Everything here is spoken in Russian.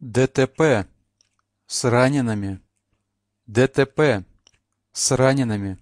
дтп с ранеными дтп с ранеными